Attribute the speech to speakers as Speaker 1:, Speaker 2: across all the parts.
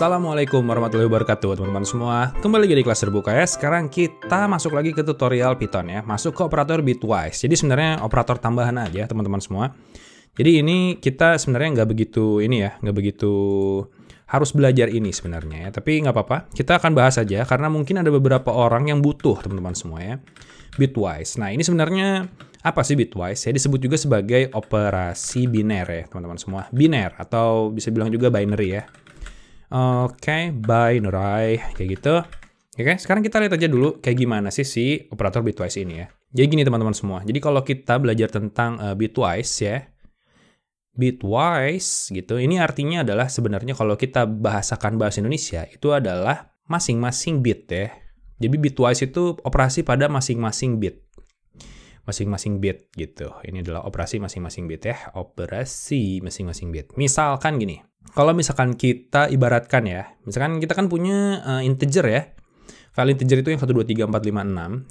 Speaker 1: Assalamualaikum warahmatullahi wabarakatuh teman-teman semua Kembali lagi di kelas terbuka ya Sekarang kita masuk lagi ke tutorial Python ya Masuk ke operator bitwise Jadi sebenarnya operator tambahan aja teman-teman semua Jadi ini kita sebenarnya nggak begitu ini ya Nggak begitu harus belajar ini sebenarnya ya Tapi nggak apa-apa Kita akan bahas aja Karena mungkin ada beberapa orang yang butuh teman-teman semua ya Bitwise Nah ini sebenarnya apa sih bitwise? Ya disebut juga sebagai operasi biner ya teman-teman semua. Biner atau bisa bilang juga binary ya. Oke, okay, bye Nurai, kayak gitu. Oke, ya okay, sekarang kita lihat aja dulu kayak gimana sih si operator bitwise ini ya. Jadi gini teman-teman semua, jadi kalau kita belajar tentang uh, eh, bitwise ya, bitwise gitu, ini artinya adalah sebenarnya kalau kita bahasakan bahasa Indonesia itu adalah masing-masing bit ya. Jadi bitwise itu operasi pada masing-masing bit masing-masing bit gitu. Ini adalah operasi masing-masing bit ya, operasi masing-masing bit. Misalkan gini, kalau misalkan kita ibaratkan ya, misalkan kita kan punya uh, integer ya. File integer itu yang 1, 2, 3, 4,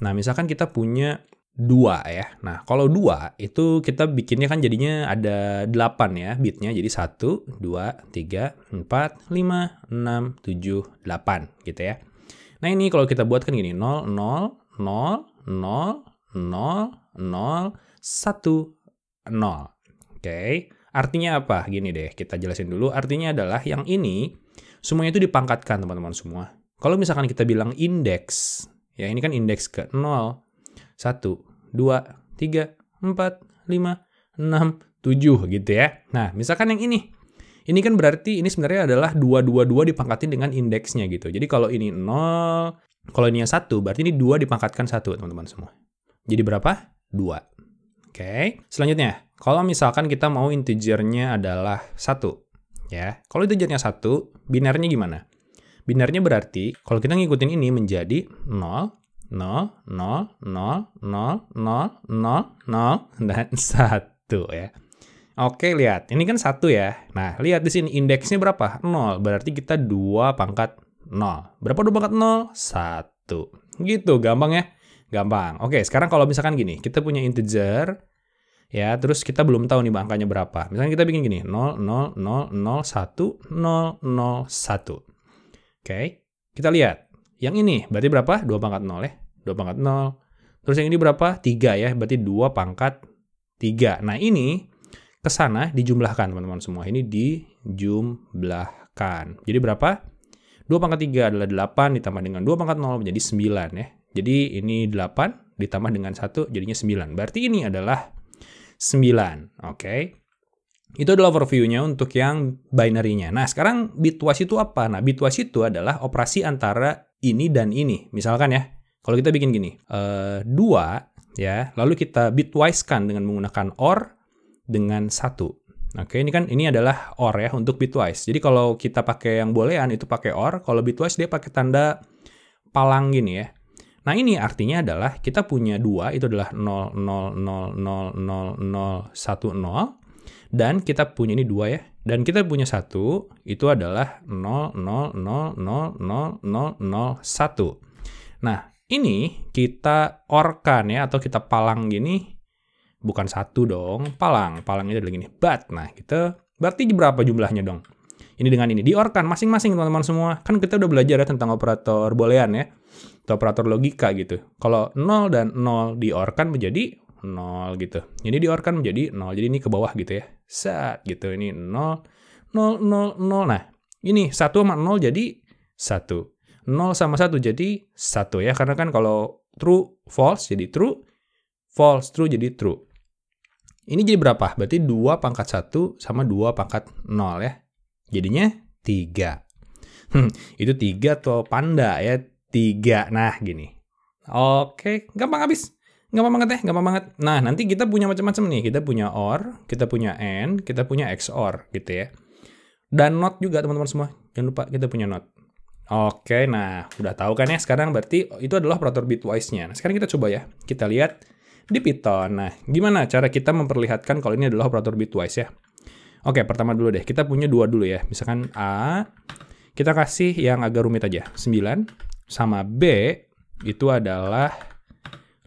Speaker 1: 5, 6. Nah, misalkan kita punya dua ya. Nah, kalau dua itu kita bikinnya kan jadinya ada 8 ya bitnya. Jadi 1, 2, 3, 4, 5, 6, 7, 8 gitu ya. Nah, ini kalau kita buat kan gini 0 0 0 0 0 0 0, 1, 0. Oke, artinya apa? Gini deh, kita jelasin dulu. Artinya adalah yang ini, semuanya itu dipangkatkan teman-teman semua. Kalau misalkan kita bilang indeks, ya ini kan indeks ke 0, 1, 2, 3, 4, 5, 6, 7 gitu ya. Nah, misalkan yang ini. Ini kan berarti ini sebenarnya adalah 222 dipangkatin dengan indeksnya gitu. Jadi kalau ini 0, kalau ini yang 1, berarti ini 2 dipangkatkan 1, teman-teman semua. Jadi berapa? 2. Oke. Okay. Selanjutnya, kalau misalkan kita mau integernya adalah 1, ya. Kalau integernya 1, binarnya gimana? Binarnya berarti kalau kita ngikutin ini menjadi 0, 0, 0, 0, 0, 0, 0, 0, dan 1 ya. Oke, lihat. Ini kan satu ya. Nah, lihat di sini indeksnya berapa? 0. Berarti kita 2 pangkat 0. Berapa 2 pangkat 0? 1. Gitu, gampang ya. Gampang. Oke, sekarang kalau misalkan gini, kita punya integer, ya, terus kita belum tahu nih angkanya berapa. Misalnya kita bikin gini, 0, 0, 0, 0, 1, 0, 0, 1. Oke, kita lihat. Yang ini berarti berapa? 2 pangkat 0 ya. 2 pangkat 0. Terus yang ini berapa? 3 ya, berarti 2 pangkat 3. Nah ini ke sana dijumlahkan teman-teman semua. Ini dijumlahkan. Jadi berapa? 2 pangkat 3 adalah 8 ditambah dengan 2 pangkat 0 menjadi 9 ya. Jadi ini 8 ditambah dengan 1 jadinya 9. Berarti ini adalah 9, oke. Okay? Itu adalah overview-nya untuk yang binary-nya. Nah, sekarang bitwise itu apa? Nah, bitwise itu adalah operasi antara ini dan ini. Misalkan ya, kalau kita bikin gini, eh 2 ya, lalu kita bitwise-kan dengan menggunakan OR dengan 1. Oke, ini kan ini adalah OR ya untuk bitwise. Jadi kalau kita pakai yang boolean itu pakai OR, kalau bitwise dia pakai tanda palang gini ya. Nah ini artinya adalah kita punya dua itu adalah 0, 0, 0, 0, 0, 0, 1, 0 dan kita punya ini dua ya dan kita punya satu itu adalah 0, 0, 0, 0, 0, 0, 0, 1. Nah ini kita orkan ya atau kita palang gini bukan satu dong palang Palangnya adalah gini bat nah kita berarti berapa jumlahnya dong ini dengan ini. Di masing-masing teman-teman semua. Kan kita udah belajar ya tentang operator boolean ya. Atau operator logika gitu. Kalau 0 dan 0 di menjadi 0 gitu. Ini di menjadi 0. Jadi ini ke bawah gitu ya. Set gitu. Ini 0, 0, 0, 0. Nah, ini 1 sama 0 jadi 1. 0 sama 1 jadi 1 ya. Karena kan kalau true, false jadi true. False, true jadi true. Ini jadi berapa? Berarti 2 pangkat 1 sama 2 pangkat 0 ya. Jadinya tiga, Hmm, itu tiga atau panda ya. tiga. Nah, gini. Oke, gampang habis. Gampang banget ya, gampang banget. Nah, nanti kita punya macam-macam nih. Kita punya OR, kita punya AND, kita punya XOR gitu ya. Dan NOT juga teman-teman semua. Jangan lupa kita punya NOT. Oke, nah udah tahu kan ya sekarang berarti itu adalah operator bitwise-nya. Nah, sekarang kita coba ya. Kita lihat di Python. Nah, gimana cara kita memperlihatkan kalau ini adalah operator bitwise ya? Oke, pertama dulu deh. Kita punya dua dulu ya. Misalkan A, kita kasih yang agak rumit aja. 9 sama B itu adalah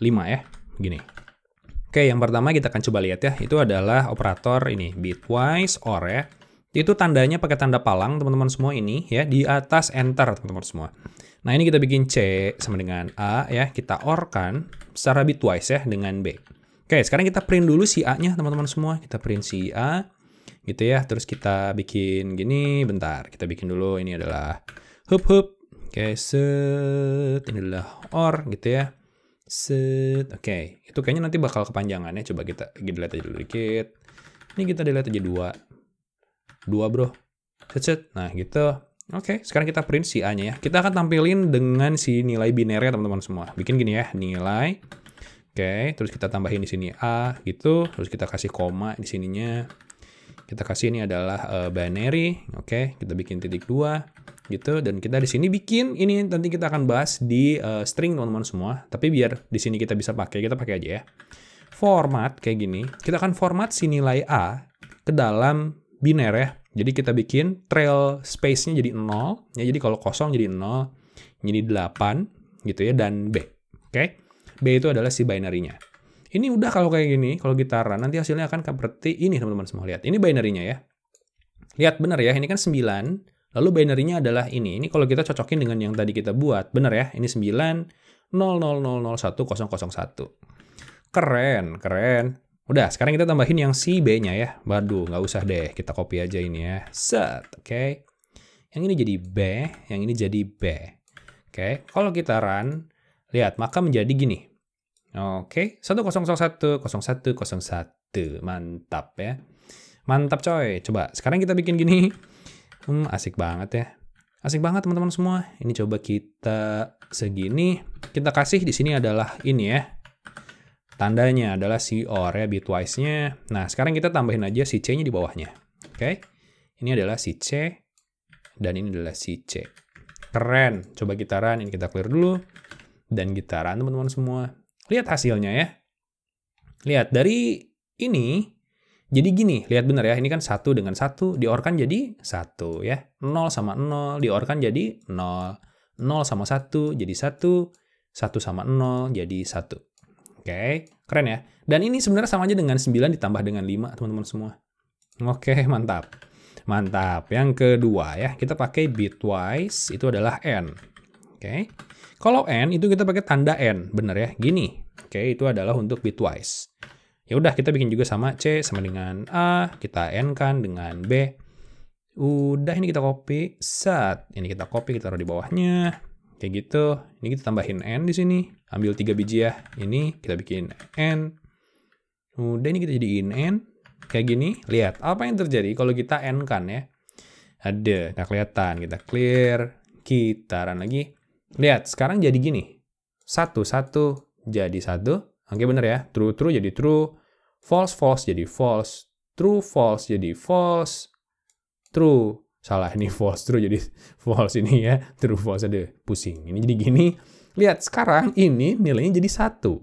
Speaker 1: 5 ya. Begini. Oke, yang pertama kita akan coba lihat ya. Itu adalah operator ini, bitwise or ya. Itu tandanya pakai tanda palang teman-teman semua ini ya. Di atas enter teman-teman semua. Nah, ini kita bikin C sama dengan A ya. Kita or kan secara bitwise ya dengan B. Oke, sekarang kita print dulu si A-nya teman-teman semua. Kita print si A gitu ya. Terus kita bikin gini, bentar. Kita bikin dulu ini adalah hub hub. Oke, okay, set. Ini adalah or gitu ya. Set. Oke, okay. itu kayaknya nanti bakal kepanjangannya. Coba kita lihat aja dulu dikit. Ini kita delete aja dua. Dua bro. Set, set. Nah gitu. Oke, okay, sekarang kita print si A-nya ya. Kita akan tampilin dengan si nilai binernya teman-teman semua. Bikin gini ya, nilai. Oke, okay, terus kita tambahin di sini A gitu. Terus kita kasih koma di sininya kita kasih ini adalah uh, binary, oke, okay? kita bikin titik dua, gitu, dan kita di sini bikin ini nanti kita akan bahas di uh, string teman-teman semua, tapi biar di sini kita bisa pakai, kita pakai aja ya. Format kayak gini, kita akan format si nilai A ke dalam biner ya, jadi kita bikin trail space-nya jadi 0, ya jadi kalau kosong jadi 0, jadi 8 gitu ya, dan B, oke. Okay? B itu adalah si binary-nya. Ini udah kalau kayak gini, kalau gitaran, nanti hasilnya akan seperti ini teman-teman semua. Lihat, ini binary ya. Lihat benar ya, ini kan 9, lalu binary adalah ini. Ini kalau kita cocokin dengan yang tadi kita buat, benar ya, ini 9, 0, 0, 0, 0, 1, 0, 0, 1. Keren, keren. Udah, sekarang kita tambahin yang si B-nya ya. Waduh, nggak usah deh, kita copy aja ini ya. Set, oke. Okay. Yang ini jadi B, yang ini jadi B. Oke, okay. kalau kita run, lihat, maka menjadi gini. Oke, 1001, 0101 satu Mantap ya. Mantap coy. Coba sekarang kita bikin gini. Hmm, asik banget ya. Asik banget teman-teman semua. Ini coba kita segini. Kita kasih di sini adalah ini ya. Tandanya adalah si OR ya, bitwise-nya. Nah, sekarang kita tambahin aja si C-nya di bawahnya. Oke. Okay? Ini adalah si C. Dan ini adalah si C. Keren. Coba kita run. Ini kita clear dulu. Dan kita run teman-teman semua. Lihat hasilnya ya. Lihat, dari ini, jadi gini, lihat benar ya, ini kan satu dengan 1, diorkan jadi satu ya. 0 sama 0, diorkan jadi 0. 0 sama 1, jadi 1. 1 sama 0, jadi 1. Oke, okay. keren ya. Dan ini sebenarnya sama aja dengan 9 ditambah dengan 5, teman-teman semua. Oke, okay, mantap. Mantap. Yang kedua ya, kita pakai bitwise, itu adalah N. Oke. Okay. Kalau n itu kita pakai tanda n, bener ya? Gini. Oke, itu adalah untuk bitwise. Ya udah kita bikin juga sama c sama dengan a, kita n kan dengan b. Udah ini kita copy, set. Ini kita copy, kita taruh di bawahnya. Kayak gitu. Ini kita tambahin n di sini. Ambil tiga biji ya. Ini kita bikin n. Udah ini kita jadiin n. Kayak gini. Lihat apa yang terjadi kalau kita n kan ya. Ada, nggak kelihatan. Kita clear. Kita run lagi. Lihat, sekarang jadi gini. Satu, satu, jadi satu. Oke, bener ya. True, true, jadi true. False, false, jadi false. True, false, jadi false. True. Salah, ini false, true, jadi false ini ya. True, false, ada pusing. Ini jadi gini. Lihat, sekarang ini nilainya jadi satu.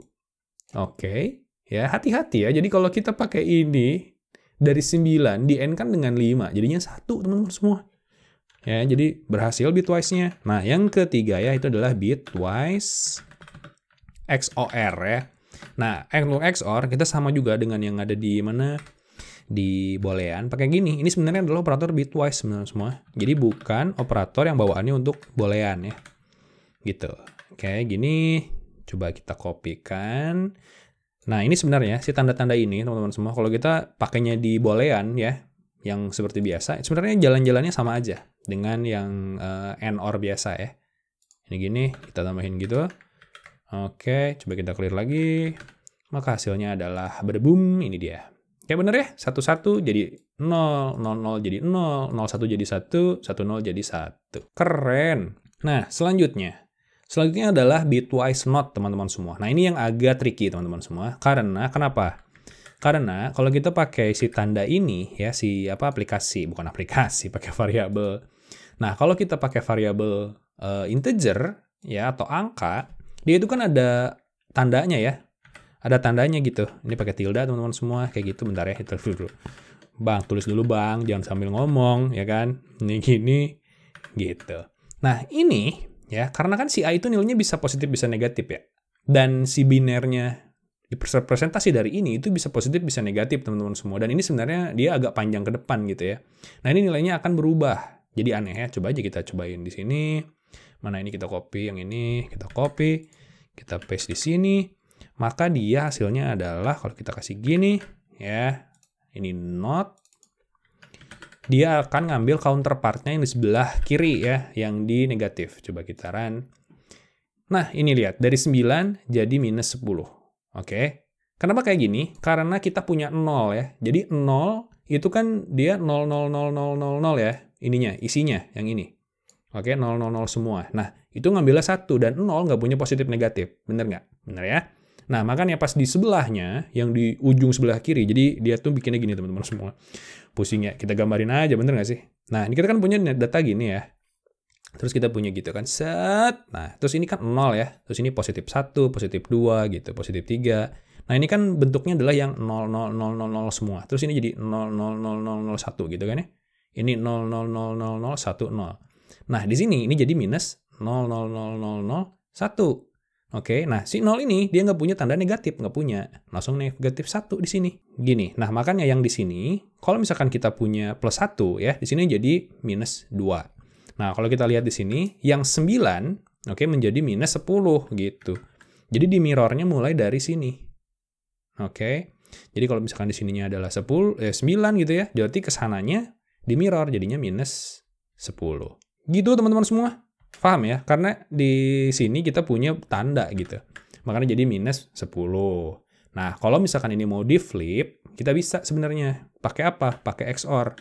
Speaker 1: Oke. Ya, hati-hati ya. Jadi kalau kita pakai ini, dari 9 di n kan dengan 5 jadinya satu teman-teman semua Ya, jadi berhasil bitwise-nya. Nah, yang ketiga ya itu adalah bitwise XOR ya. Nah, eh, untuk XOR kita sama juga dengan yang ada di mana di boolean pakai gini. Ini sebenarnya adalah operator bitwise sebenarnya semua. Jadi bukan operator yang bawaannya untuk boolean ya. Gitu. Oke, gini coba kita kopikan. Nah, ini sebenarnya si tanda-tanda ini teman-teman semua kalau kita pakainya di boolean ya yang seperti biasa, sebenarnya jalan-jalannya sama aja dengan yang uh, biasa ya. Ini gini, kita tambahin gitu. Oke, coba kita clear lagi. Maka hasilnya adalah berboom, ini dia. Ya bener ya, satu jadi 0, 00 jadi 0, 01 jadi satu 10 jadi satu Keren. Nah, selanjutnya. Selanjutnya adalah bitwise not, teman-teman semua. Nah, ini yang agak tricky, teman-teman semua. Karena, kenapa? Karena kalau kita pakai si tanda ini, ya, si apa aplikasi, bukan aplikasi, pakai variabel Nah, kalau kita pakai variabel uh, integer ya atau angka, dia itu kan ada tandanya ya. Ada tandanya gitu. Ini pakai tilde teman-teman semua kayak gitu bentar ya, itu dulu. Bang, tulis dulu Bang, jangan sambil ngomong ya kan. Ini gini gitu. Nah, ini ya karena kan si A itu nilainya bisa positif bisa negatif ya. Dan si binernya presentasi dari ini itu bisa positif bisa negatif teman-teman semua dan ini sebenarnya dia agak panjang ke depan gitu ya nah ini nilainya akan berubah jadi aneh ya, coba aja kita cobain di sini. Mana ini kita copy, yang ini kita copy, kita paste di sini. Maka dia hasilnya adalah kalau kita kasih gini, ya, ini not, dia akan ngambil counterpartnya yang di sebelah kiri ya, yang di negatif. Coba kita run. Nah, ini lihat, dari 9 jadi minus 10. Oke, okay. Kenapa kayak gini? Karena kita punya 0 ya. Jadi 0 itu kan dia 0, 0, 0, 0, 0, 0 ya ininya, isinya yang ini. Oke, 000 semua. Nah, itu ngambilnya satu dan 0 nggak punya positif negatif. Bener nggak? Bener ya? Nah, makanya pas di sebelahnya, yang di ujung sebelah kiri, jadi dia tuh bikinnya gini teman-teman semua. Pusing ya, kita gambarin aja, bener nggak sih? Nah, ini kita kan punya data gini ya. Terus kita punya gitu kan, set. Nah, terus ini kan 0 ya. Terus ini positif satu, positif dua, gitu, positif tiga. Nah, ini kan bentuknya adalah yang 0, 0, 0, 0, 0 semua. Terus ini jadi 0, 0, 0, 0, 0, 1 gitu kan ya. Ini 0000010. Nah, di sini ini jadi minus 0000001. Oke, nah si 0 ini dia nggak punya tanda negatif, nggak punya. Langsung negatif 1 di sini. Gini, nah makanya yang di sini, kalau misalkan kita punya plus 1 ya, di sini jadi minus 2. Nah, kalau kita lihat di sini, yang 9, oke, okay, menjadi minus 10 gitu. Jadi di mirrornya mulai dari sini. Oke, okay. jadi kalau misalkan di sininya adalah 10, eh, 9 gitu ya, jadi kesananya di mirror jadinya minus 10. Gitu teman-teman semua. Paham ya? Karena di sini kita punya tanda gitu. Makanya jadi minus 10. Nah, kalau misalkan ini mau di flip, kita bisa sebenarnya pakai apa? Pakai XOR.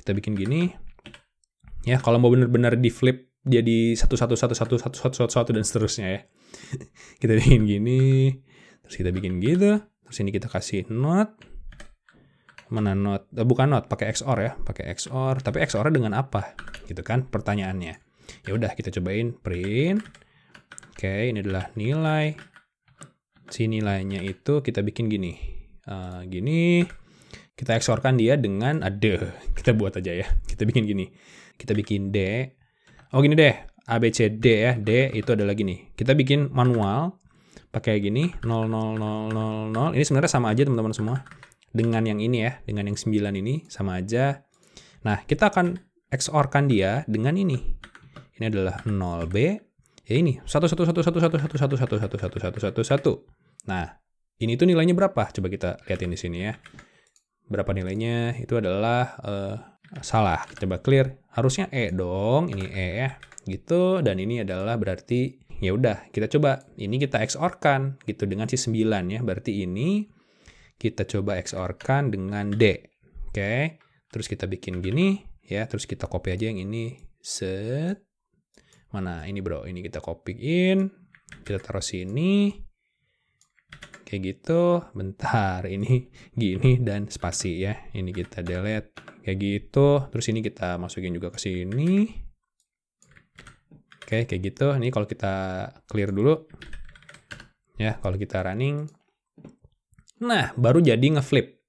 Speaker 1: Kita bikin gini. Ya, kalau mau benar-benar di flip jadi satu satu satu satu satu satu satu satu dan seterusnya ya. kita bikin gini, terus kita bikin gitu, terus ini kita kasih not, mana not eh, bukan not pakai XOR ya pakai XOR tapi XOR dengan apa gitu kan pertanyaannya ya udah kita cobain print oke ini adalah nilai si nilainya itu kita bikin gini uh, gini kita XOR-kan dia dengan ada kita buat aja ya kita bikin gini kita bikin D oh gini deh ABCD ya D itu adalah gini kita bikin manual pakai gini 0000. ini sebenarnya sama aja teman-teman semua dengan yang ini ya, dengan yang 9 ini sama aja. Nah, kita akan XOR-kan dia dengan ini. Ini adalah 0B. Ya ini, 1 1 1 1 1 1 1 1 1 1 1 1 Nah, ini tuh nilainya berapa? Coba kita lihatin di sini ya. Berapa nilainya? Itu adalah uh, salah. Coba clear. Harusnya E dong. Ini E ya. Gitu dan ini adalah berarti ya udah kita coba ini kita XOR-kan gitu dengan si 9 ya. Berarti ini kita coba XOR-kan dengan D. Oke. Okay. Terus kita bikin gini ya, terus kita copy aja yang ini set. Mana ini, Bro? Ini kita copy in, kita taruh sini. Kayak gitu. Bentar, ini gini dan spasi ya. Ini kita delete kayak gitu. Terus ini kita masukin juga ke sini. Oke, kayak gitu. Ini kalau kita clear dulu. Ya, kalau kita running Nah, baru jadi ngeflip.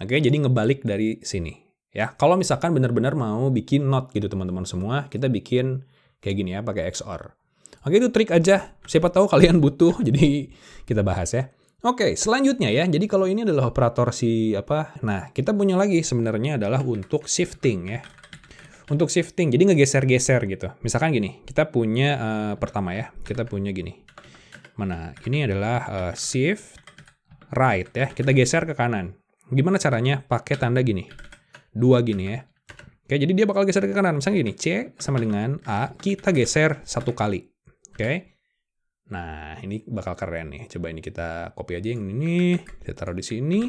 Speaker 1: Oke, jadi ngebalik dari sini. Ya, kalau misalkan benar-benar mau bikin not gitu teman-teman semua, kita bikin kayak gini ya, pakai XOR. Oke, itu trik aja. Siapa tahu kalian butuh, jadi kita bahas ya. Oke, selanjutnya ya. Jadi kalau ini adalah operator si apa? Nah, kita punya lagi sebenarnya adalah untuk shifting ya. Untuk shifting, jadi ngegeser-geser gitu. Misalkan gini, kita punya uh, pertama ya, kita punya gini. Mana? Ini adalah uh, shift right ya. Kita geser ke kanan. Gimana caranya? Pakai tanda gini. Dua gini ya. Oke, jadi dia bakal geser ke kanan. Misalnya gini, C sama dengan A, kita geser satu kali. Oke. Nah, ini bakal keren nih. Coba ini kita copy aja yang ini, kita taruh di sini.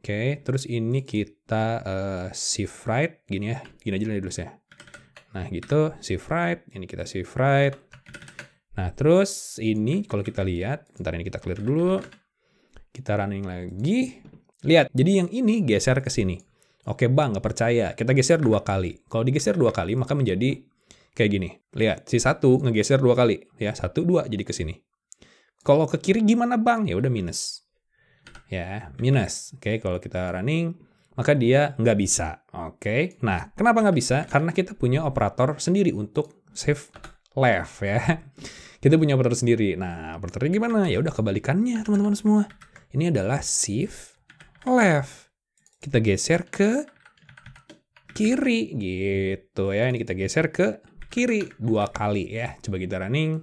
Speaker 1: Oke, terus ini kita uh, shift right, gini ya. Gini aja dulu ya. Nah, gitu, shift right, ini kita shift right. Nah, terus ini kalau kita lihat, bentar ini kita clear dulu. Kita running lagi. Lihat, jadi yang ini geser ke sini. Oke bang, nggak percaya. Kita geser dua kali. Kalau digeser dua kali, maka menjadi kayak gini. Lihat, si satu ngegeser dua kali. Ya, satu, dua, jadi ke sini. Kalau ke kiri gimana bang? Ya udah minus. Ya, minus. Oke, kalau kita running, maka dia nggak bisa. Oke, nah kenapa nggak bisa? Karena kita punya operator sendiri untuk save left ya. Kita punya operator sendiri. Nah, operatornya gimana? Ya udah kebalikannya teman-teman semua ini adalah shift left. Kita geser ke kiri gitu ya. Ini kita geser ke kiri dua kali ya. Coba kita running.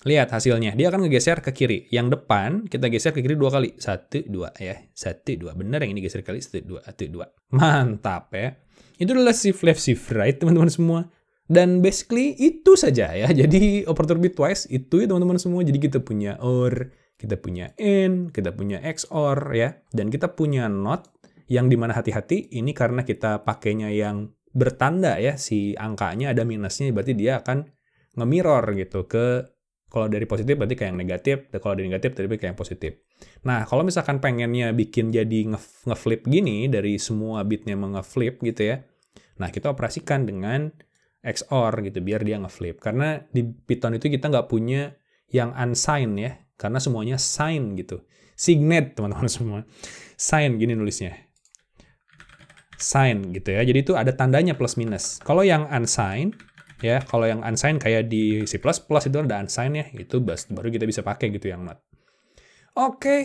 Speaker 1: Lihat hasilnya, dia akan ngegeser ke kiri. Yang depan kita geser ke kiri dua kali. Satu, dua ya. Satu, dua. Benar yang ini geser kali. Satu, dua, satu, dua. Mantap ya. Itu adalah shift left, shift right teman-teman semua. Dan basically itu saja ya. Jadi operator bitwise itu ya teman-teman semua. Jadi kita punya OR, kita punya in, kita punya XOR ya, dan kita punya not yang dimana hati-hati ini karena kita pakainya yang bertanda ya si angkanya ada minusnya berarti dia akan nge mirror gitu ke kalau dari positif berarti kayak yang negatif, dan kalau dari negatif berarti kayak yang positif. Nah, kalau misalkan pengennya bikin jadi nge flip gini dari semua bitnya mengeflip gitu ya. Nah, kita operasikan dengan XOR gitu biar dia nge flip Karena di Python itu kita nggak punya yang unsigned ya. Karena semuanya sign gitu. Signet, teman-teman semua. Sign, gini nulisnya. Sign gitu ya. Jadi itu ada tandanya plus minus. Kalau yang unsigned, ya kalau yang unsigned kayak di C++ itu ada unsigned ya. Itu baru kita bisa pakai gitu yang mat. Oke, okay.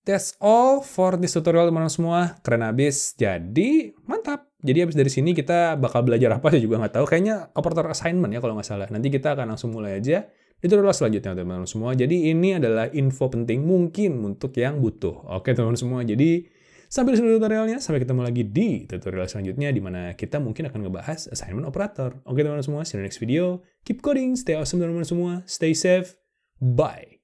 Speaker 1: That's all for this tutorial teman-teman semua. Keren abis. Jadi, mantap. Jadi abis dari sini kita bakal belajar apa, saya juga nggak tahu. Kayaknya operator assignment ya kalau nggak salah. Nanti kita akan langsung mulai aja. Itu adalah selanjutnya teman-teman semua. Jadi ini adalah info penting mungkin untuk yang butuh. Oke teman-teman semua, jadi sampai di tutorialnya. Sampai ketemu lagi di tutorial selanjutnya di mana kita mungkin akan ngebahas assignment operator. Oke teman-teman semua, see you next video. Keep coding, stay awesome teman-teman semua, stay safe, bye.